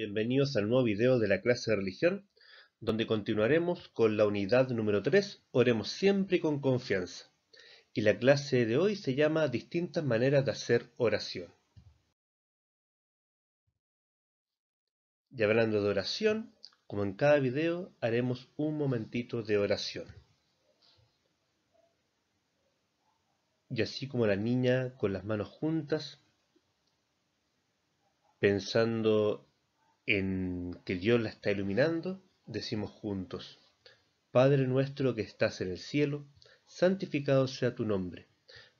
Bienvenidos al nuevo video de la clase de religión, donde continuaremos con la unidad número 3, oremos siempre con confianza. Y la clase de hoy se llama distintas maneras de hacer oración. Y hablando de oración, como en cada video, haremos un momentito de oración. Y así como la niña con las manos juntas, pensando en que Dios la está iluminando, decimos juntos, Padre nuestro que estás en el cielo, santificado sea tu nombre,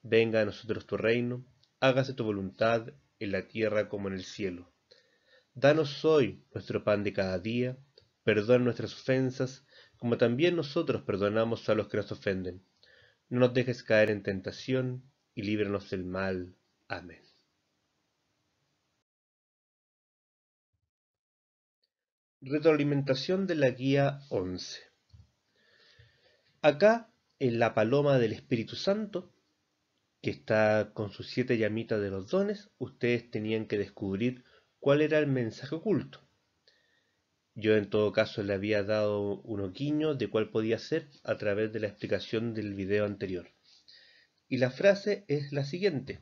venga a nosotros tu reino, hágase tu voluntad en la tierra como en el cielo. Danos hoy nuestro pan de cada día, perdona nuestras ofensas, como también nosotros perdonamos a los que nos ofenden. No nos dejes caer en tentación, y líbranos del mal. Amén. Retroalimentación de la guía 11. Acá, en la paloma del Espíritu Santo, que está con sus siete llamitas de los dones, ustedes tenían que descubrir cuál era el mensaje oculto. Yo en todo caso le había dado un oquiño de cuál podía ser a través de la explicación del video anterior. Y la frase es la siguiente.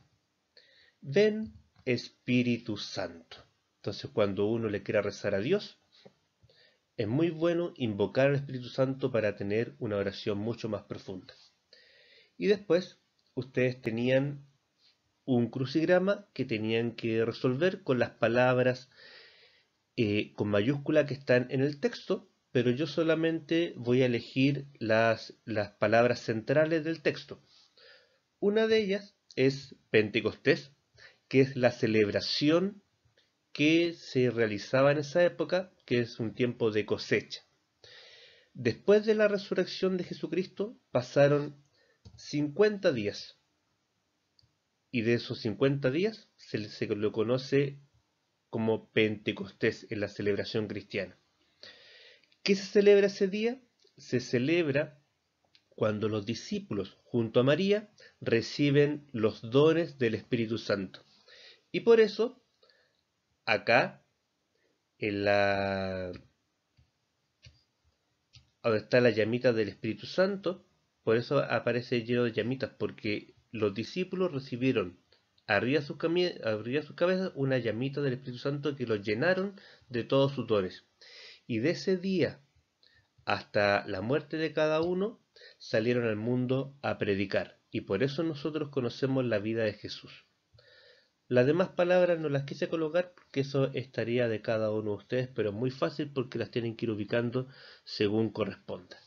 Ven Espíritu Santo. Entonces cuando uno le quiera rezar a Dios, es muy bueno invocar al Espíritu Santo para tener una oración mucho más profunda. Y después, ustedes tenían un crucigrama que tenían que resolver con las palabras eh, con mayúscula que están en el texto, pero yo solamente voy a elegir las, las palabras centrales del texto. Una de ellas es Pentecostés, que es la celebración que se realizaba en esa época que es un tiempo de cosecha. Después de la resurrección de Jesucristo pasaron 50 días. Y de esos 50 días se, lo conoce como Pentecostés en la celebración cristiana. ¿Qué se celebra ese día? Se celebra cuando los discípulos junto a María reciben los dones del Espíritu Santo. Y por eso, acá en la donde está la llamita del Espíritu Santo, por eso aparece lleno de llamitas, porque los discípulos recibieron arriba sus, arriba sus cabezas una llamita del Espíritu Santo que los llenaron de todos sus dones. Y de ese día hasta la muerte de cada uno, salieron al mundo a predicar. Y por eso nosotros conocemos la vida de Jesús. Las demás palabras no las quise colocar porque eso estaría de cada uno de ustedes, pero muy fácil porque las tienen que ir ubicando según corresponda.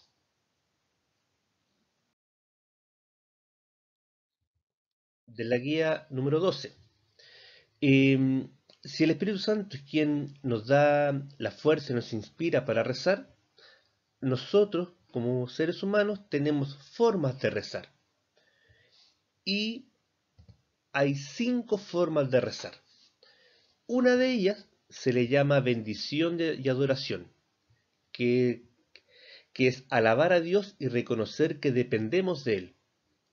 De la guía número 12. Mm, si el Espíritu Santo es quien nos da la fuerza y nos inspira para rezar, nosotros como seres humanos tenemos formas de rezar. Y hay cinco formas de rezar. Una de ellas se le llama bendición y adoración, que, es alabar a Dios y reconocer que dependemos de Él.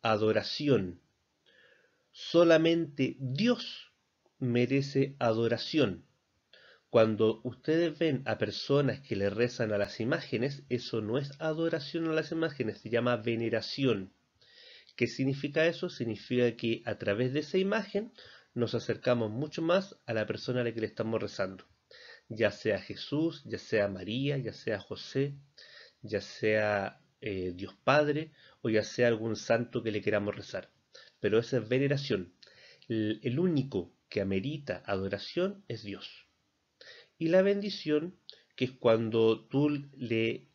Adoración. Solamente Dios merece adoración. Cuando ustedes ven a personas que le rezan a las imágenes, eso no es adoración a las imágenes, se llama veneración. ¿Qué significa eso? Significa que a través de esa imagen nos acercamos mucho más a la persona a la que le estamos rezando. Ya sea Jesús, ya sea María, ya sea José, ya sea eh, Dios Padre o ya sea algún santo que le queramos rezar. Pero esa es veneración. El, único que amerita adoración es Dios. Y la bendición, que es cuando tú le,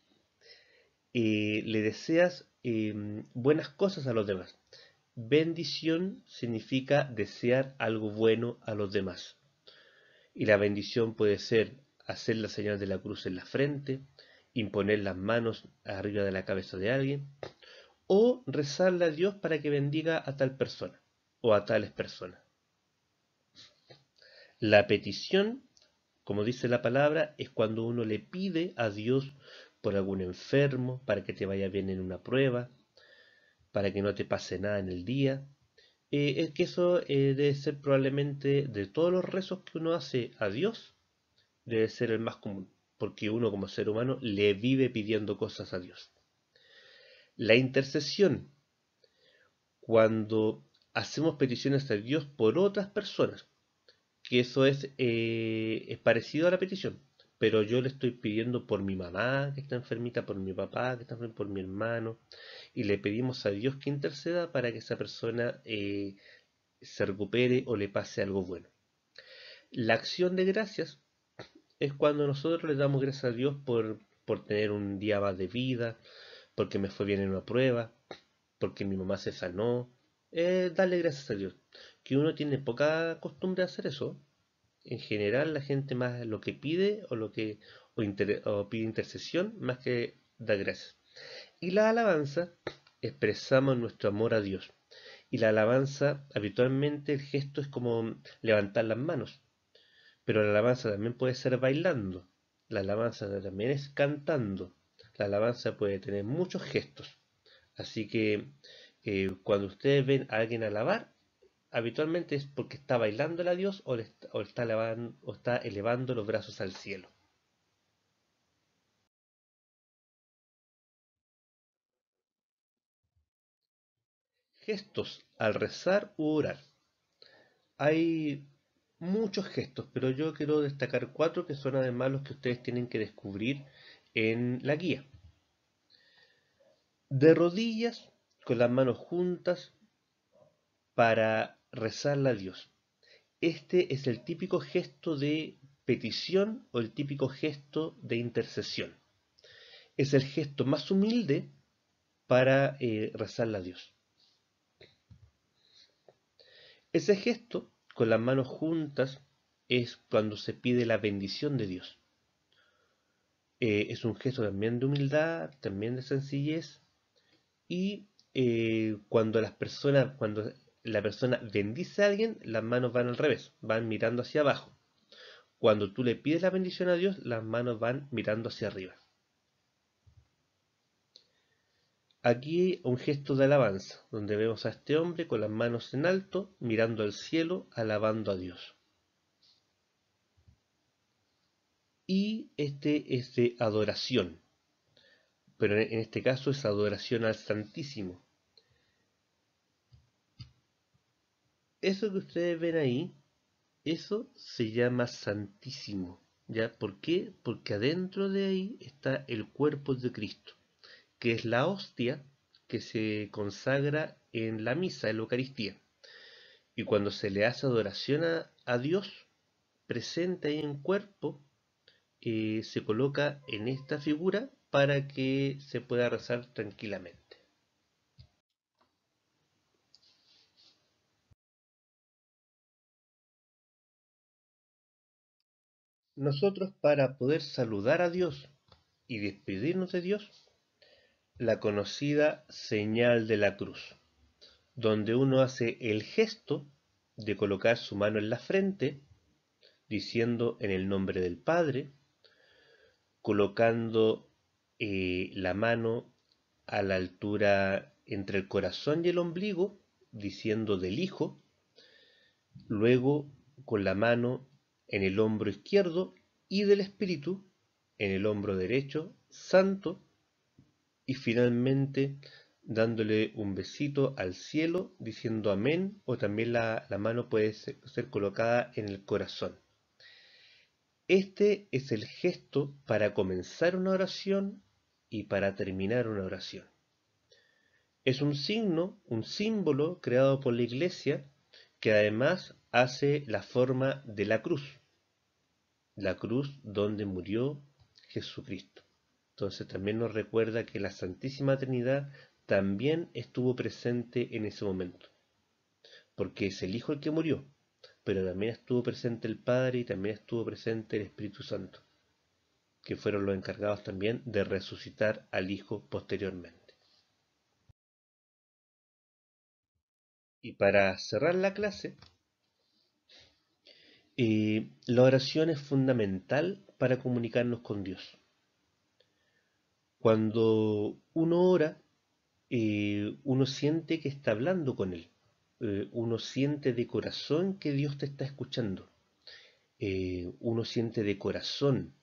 eh, le deseas Em, buenas cosas a los demás. Bendición significa desear algo bueno a los demás. Y la bendición puede ser hacer la señal de la cruz en la frente, imponer las manos arriba de la cabeza de alguien, o rezarle a Dios para que bendiga a tal persona o a tales personas. La petición, como dice la palabra, es cuando uno le pide a Dios por algún enfermo, para que te vaya bien en una prueba, para que no te pase nada en el día. Eh, es que eso eh, debe ser probablemente de todos los rezos que uno hace a Dios, debe ser el más común, porque uno como ser humano le vive pidiendo cosas a Dios. La intercesión, cuando hacemos peticiones a Dios por otras personas, que eso es, eh, es parecido a la petición, pero yo le estoy pidiendo por mi mamá que está enfermita, por mi papá que está enfermo, por mi hermano, y le pedimos a Dios que interceda para que esa persona eh, se recupere o le pase algo bueno. La acción de gracias es cuando nosotros le damos gracias a Dios por, por tener un día más de vida, porque me fue bien en una prueba, porque mi mamá se sanó. Eh, darle gracias a Dios. Que uno tiene poca costumbre de hacer eso, en general la gente más lo que pide o lo que pide intercesión más que da gracias. Y la alabanza expresamos nuestro amor a Dios. Y la alabanza, habitualmente el gesto es como levantar las manos. Pero la alabanza también puede ser bailando. La alabanza también es cantando. La alabanza puede tener muchos gestos. Así que eh, cuando ustedes ven a alguien alabar, habitualmente es porque está bailando a Dios o, está, elevando, o está elevando los brazos al cielo. Gestos al rezar u orar. Hay muchos gestos, pero yo quiero destacar cuatro que son además los que ustedes tienen que descubrir en la guía. De rodillas, con las manos juntas, para rezarle a Dios. Este es el típico gesto de petición o el típico gesto de intercesión. Es el gesto más humilde para eh, rezarle a Dios. Ese gesto, con las manos juntas, es cuando se pide la bendición de Dios. Eh, es un gesto también de humildad, también de sencillez, y eh, cuando las personas, cuando la persona bendice a alguien, las manos van al revés, van mirando hacia abajo. Cuando tú le pides la bendición a Dios, las manos van mirando hacia arriba. Aquí un gesto de alabanza, donde vemos a este hombre con las manos en alto, mirando al cielo, alabando a Dios. Y este es de adoración, pero en este caso es adoración al Santísimo, eso que ustedes ven ahí, eso se llama santísimo. ¿Ya? ¿Por qué? Porque adentro de ahí está el cuerpo de Cristo, que es la hostia que se consagra en la misa, en la Eucaristía. Y cuando se le hace adoración a, Dios, presente ahí en cuerpo, eh, se coloca en esta figura para que se pueda rezar tranquilamente. Nosotros para poder saludar a Dios y despedirnos de Dios, la conocida señal de la cruz, donde uno hace el gesto de colocar su mano en la frente, diciendo en el nombre del Padre, colocando eh, la mano a la altura entre el corazón y el ombligo, diciendo del Hijo, luego con la mano en el hombro izquierdo y del Espíritu en el hombro derecho, santo, y finalmente dándole un besito al cielo, diciendo amén, o también la, mano puede ser, colocada en el corazón. Este es el gesto para comenzar una oración y para terminar una oración. Es un signo, un símbolo creado por la Iglesia que además hace la forma de la cruz, la cruz donde murió Jesucristo. Entonces también nos recuerda que la Santísima Trinidad también estuvo presente en ese momento, porque es el Hijo el que murió, pero también estuvo presente el Padre y también estuvo presente el Espíritu Santo, que fueron los encargados también de resucitar al Hijo posteriormente. Y para cerrar la clase, eh, la oración es fundamental para comunicarnos con Dios. Cuando uno ora, eh, uno siente que está hablando con Él. Eh, uno siente de corazón que Dios te está escuchando. uno siente de corazón,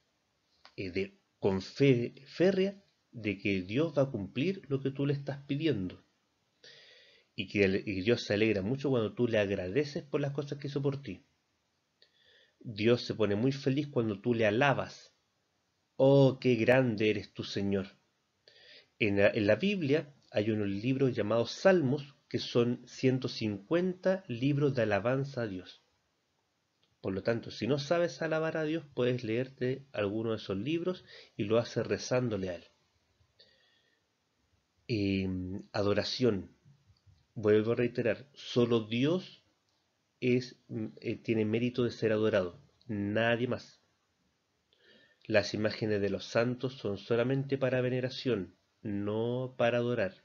de, con fe férrea, de que Dios va a cumplir lo que tú le estás pidiendo. Y que Dios se alegra mucho cuando tú le agradeces por las cosas que hizo por ti. Dios se pone muy feliz cuando tú le alabas. Oh, qué grande eres tu Señor. En la, Biblia hay unos libros llamados Salmos, que son 150 libros de alabanza a Dios. Por lo tanto, si no sabes alabar a Dios, puedes leerte alguno de esos libros y lo haces rezándole a Él. Em, adoración. Vuelvo a reiterar, solo Dios Mm, eh, tiene mérito de ser adorado, nadie más. Las imágenes de los santos son solamente para veneración, no para adorar.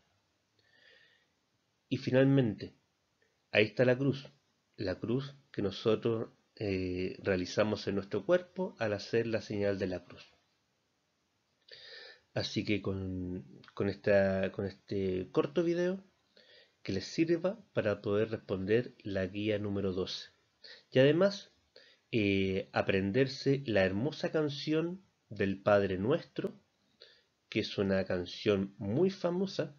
Y finalmente, ahí está la cruz, la cruz que nosotros eh, realizamos en nuestro cuerpo al hacer la señal de la cruz. Así que con, esta, con este corto video que les sirva para poder responder la guía número 12. Y además, eh, aprenderse la hermosa canción del Padre Nuestro, que es una canción muy famosa,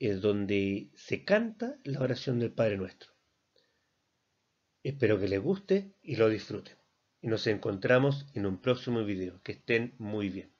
es donde se canta la oración del Padre Nuestro. Espero que les guste y lo disfruten. Y nos encontramos en un próximo video. Que estén muy bien.